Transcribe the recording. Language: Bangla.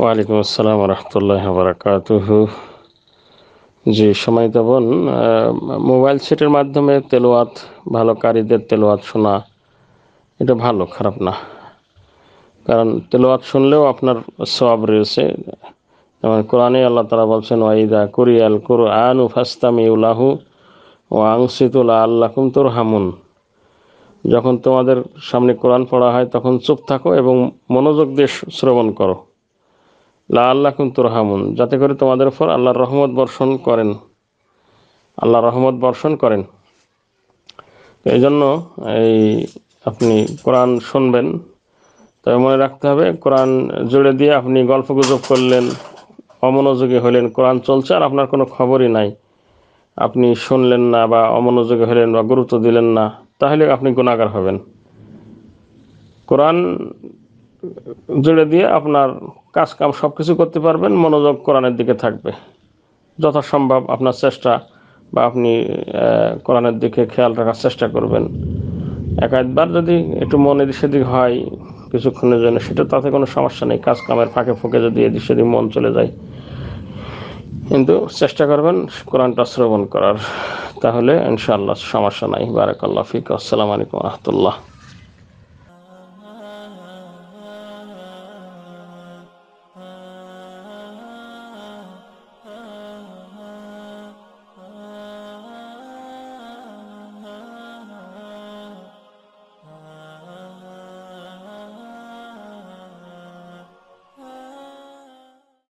ওয়ালাইকুম আসসালাম রহমতুল্লাহ বারাকাত জি সময় দেবন মোবাইল সেটের মাধ্যমে তেলোয়াত ভালো কারীদের তেলোয়াত শোনা এটা ভালো খারাপ না কারণ তেলোয়াত শুনলেও আপনার সব রয়েছে যেমন কোরআনে আল্লাহ তালা বলছেন ওয়াইদা কুরিয়াল আন ফাস্তাম ইউলাহু ও আংসিতুল্লাহ আল্লাহম তোর হামুন যখন তোমাদের সামনে কোরআন পড়া হয় তখন চুপ থাকো এবং মনোযোগ দিয়ে শ্রবণ করো লা আল্লাহ কুন্তুর হামুন যাতে করে তোমাদের উপর আল্লাহর রহমত বর্ষণ করেন আল্লাহ রহমত বর্ষণ করেন তো এই জন্য এই আপনি কোরআন শুনবেন তবে মনে রাখতে হবে কোরআন জুড়ে দিয়ে আপনি গল্প গুজব করলেন অমনোযোগী হলেন কোরআন চলছে আর আপনার কোনো খবরই নাই আপনি শুনলেন না বা অমনোযোগী হলেন বা গুরুত্ব দিলেন না তাহলে আপনি গুণাগার হবেন কোরআন জুড়ে দিয়ে আপনার কাজ কাম সব কিছু করতে পারবেন মনোযোগ কোরআনের দিকে থাকবে যথাসম্ভব আপনার চেষ্টা বা আপনি কোরআনের দিকে খেয়াল রাখার চেষ্টা করবেন এক একবার যদি একটু মন এদিক সেদিক হয় কিছুক্ষণের জন্য সেটা তাতে কোনো সমস্যা নেই কাজ কামের ফাঁকে ফুঁকে যদি এদিক সেদিক মন চলে যায় কিন্তু চেষ্টা করবেন কোরআনটা শ্রবণ করার তাহলে ইনশাআল্লাহ সমস্যা নাই বারাকাল্লাহ ফিক আসসালামু আলাইকুম রহমতুল্লাহ